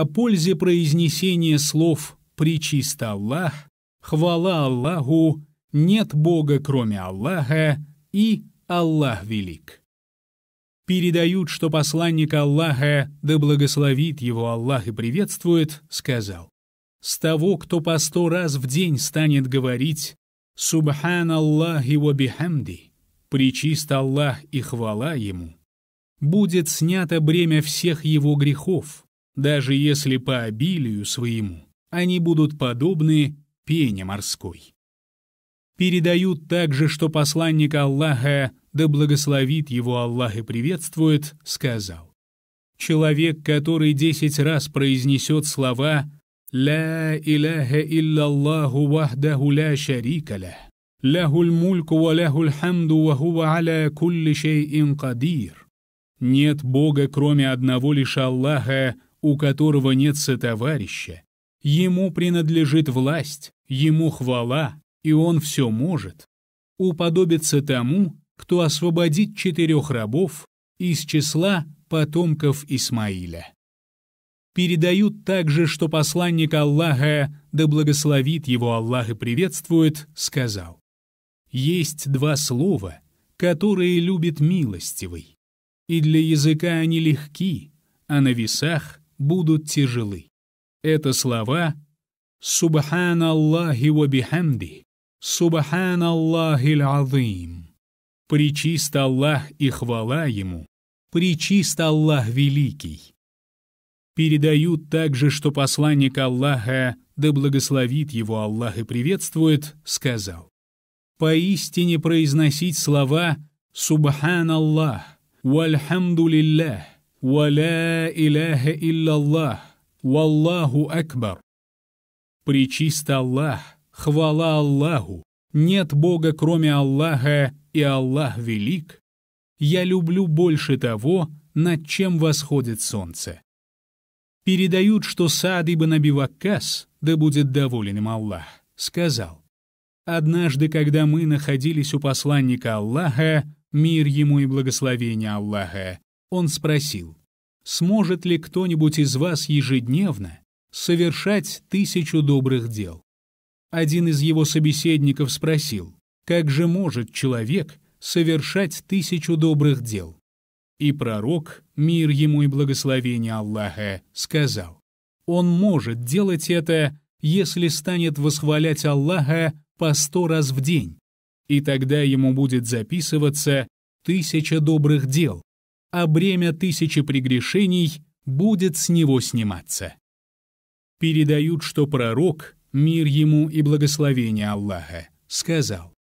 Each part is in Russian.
о пользе произнесения слов «Причист Аллах», «Хвала Аллаху», «Нет Бога, кроме Аллаха» и «Аллах велик». Передают, что посланник Аллаха, да благословит его Аллах и приветствует, сказал, «С того, кто по сто раз в день станет говорить «Субхан Аллах и бихамди», «Причист Аллах и хвала ему», будет снято бремя всех его грехов, даже если по обилию своему они будут подобны пене морской. Передают также, что посланник Аллаха, да благословит его Аллах и приветствует, сказал. Человек, который десять раз произнесет слова «Ля иляха илляллаху вахдаху ля шарикаля», «Лахуль мульку ва лахуль хамду ва хува аля кулли шейин кадир». Нет Бога, кроме одного лишь Аллаха, у которого нет сотоварища. Ему принадлежит власть, ему хвала, и он все может. Уподобится тому, кто освободит четырех рабов из числа потомков Исмаиля. Передают также, что посланник Аллаха, да благословит его Аллах и приветствует, сказал, «Есть два слова, которые любит милостивый, и для языка они легки, а на весах будут тяжелы. Это слова «Субханаллахи ва бихамди», «Субханаллахи азим «Причист Аллах и хвала Ему», «Причист Аллах Великий». Передают также, что посланник Аллаха, да благословит его Аллах и приветствует, сказал «Поистине произносить слова «Субханаллах», «Вальхамдулиллях», «Валя иляха илляллах, валлаху акбар». «Причист Аллах, хвала Аллаху, нет Бога кроме Аллаха, и Аллах велик». «Я люблю больше того, над чем восходит солнце». Передают, что Саад ибн Абиваккас, да будет доволен им Аллах, сказал, «Однажды, когда мы находились у посланника Аллаха, мир ему и благословение Аллаха, он спросил, сможет ли кто-нибудь из вас ежедневно совершать тысячу добрых дел? Один из его собеседников спросил, как же может человек совершать тысячу добрых дел? И пророк, мир ему и благословение Аллаха, сказал, он может делать это, если станет восхвалять Аллаха по сто раз в день, и тогда ему будет записываться тысяча добрых дел, а бремя тысячи прегрешений будет с него сниматься. Передают, что пророк, мир ему и благословение Аллаха, сказал,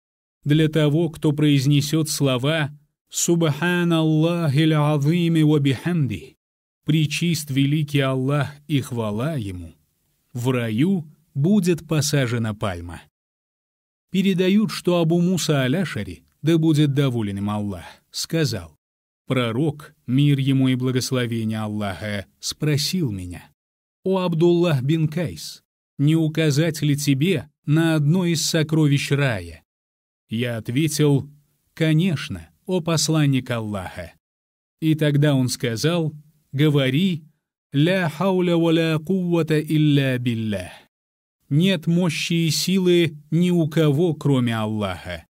«Для того, кто произнесет слова Субхан Аллах «Субханаллахи азими ва бихамди» «Причист великий Аллах и хвала ему», в раю будет посажена пальма. Передают, что Абу Муса Аляшари, да будет доволен им Аллах, сказал, Пророк, мир ему и благословение Аллаха, спросил меня, «О Абдуллах бин Кайс, не указать ли тебе на одно из сокровищ рая?» Я ответил, «Конечно, о посланник Аллаха». И тогда он сказал, «Говори, «Ля хауля ва ля куввата илля биллях». Нет мощи и силы ни у кого, кроме Аллаха.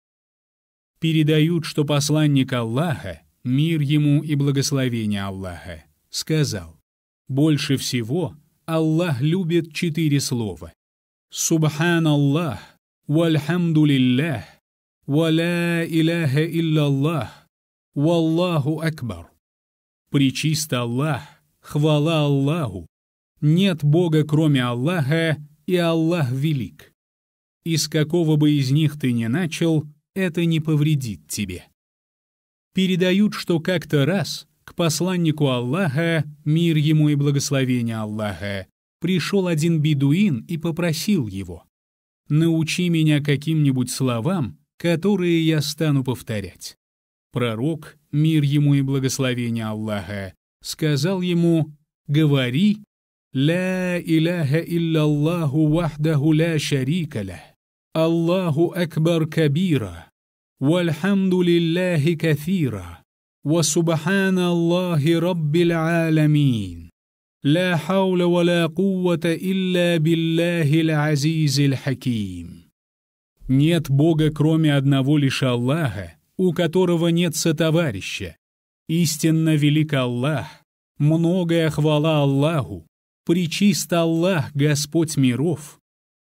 Передают, что посланник Аллаха, мир ему и благословение Аллаха, сказал, «Больше всего Аллах любит четыре слова. Субхан Аллах, Субханаллах, вальхамдулиллях, валя иляха Аллах, валлаху акбар». Причист Аллах, хвала Аллаху, нет Бога кроме Аллаха, и Аллах велик. Из какого бы из них ты ни начал, это не повредит тебе передают, что как-то раз к посланнику Аллаха, мир ему и благословение Аллаха, пришел один бедуин и попросил его, «Научи меня каким-нибудь словам, которые я стану повторять». Пророк, мир ему и благословение Аллаха, сказал ему, «Говори, «Ля иляха илля Аллаху вахдаху ля шарикаля. ля, Аллаху акбар кабира». والحمد لله كثيرا وسبحان الله رب العالمين لا حول ولا قوة إلا بالله العزيز الحكيم Нет Бога, кроме одного лишь Аллаха, у которого нет сотоварища. Истинно велик Аллах, многое хвала Аллаху, причист Аллах, Господь миров,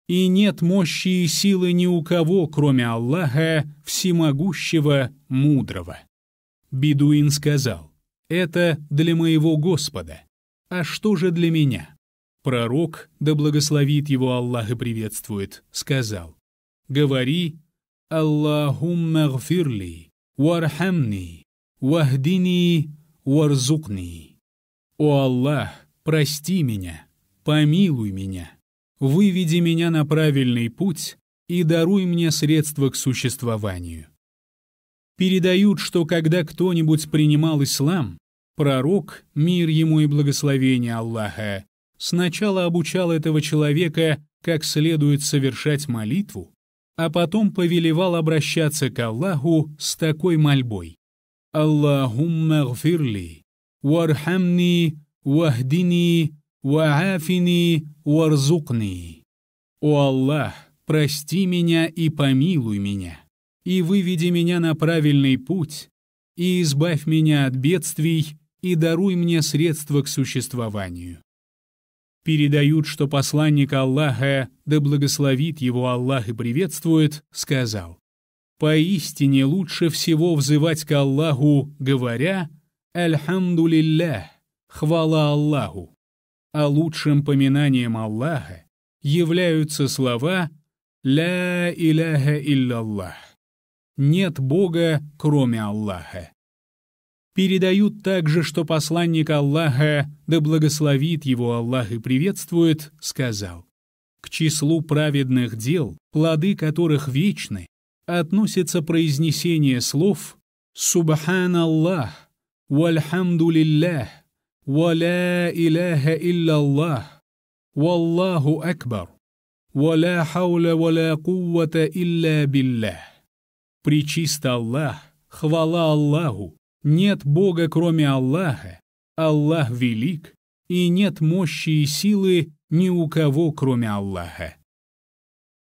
и нет мощи и силы ни у кого, кроме Аллаха, всемогущего, мудрого». Бедуин сказал, «Это для моего Господа. А что же для меня?» Пророк, да благословит его Аллах и приветствует, сказал, «Говори, Аллахумма гфирли, вархамни, вахдини, варзукни». «О Аллах, прости меня, помилуй меня» выведи меня на правильный путь и даруй мне средства к существованию. Передают, что когда кто-нибудь принимал ислам, пророк, мир ему и благословение Аллаха, сначала обучал этого человека, как следует совершать молитву, а потом повелевал обращаться к Аллаху с такой мольбой. «Аллахумма гфирли, вархамни, вахдини, «Ваафини варзукни». «О Аллах, прости меня и помилуй меня, и выведи меня на правильный путь, и избавь меня от бедствий, и даруй мне средства к существованию». Передают, что посланник Аллаха, да благословит его Аллах и приветствует, сказал, «Поистине лучше всего взывать к Аллаху, говоря, «Альхамдулиллях, хвала Аллаху» а лучшим поминанием Аллаха являются слова «Ля иляха илляллах» «Нет Бога, кроме Аллаха». Передают также, что посланник Аллаха, да благословит его Аллах и приветствует, сказал «К числу праведных дел, плоды которых вечны, относится произнесение слов Субхан «Субханаллах», «Вальхамдулиллях», ولا إله إلا Аллах, والله أكبر ولا حول ولا قوة إلا بالله Пречист Аллах, хвала Аллаху, нет Бога кроме Аллаха, Аллах велик, и нет мощи и силы ни у кого кроме Аллаха.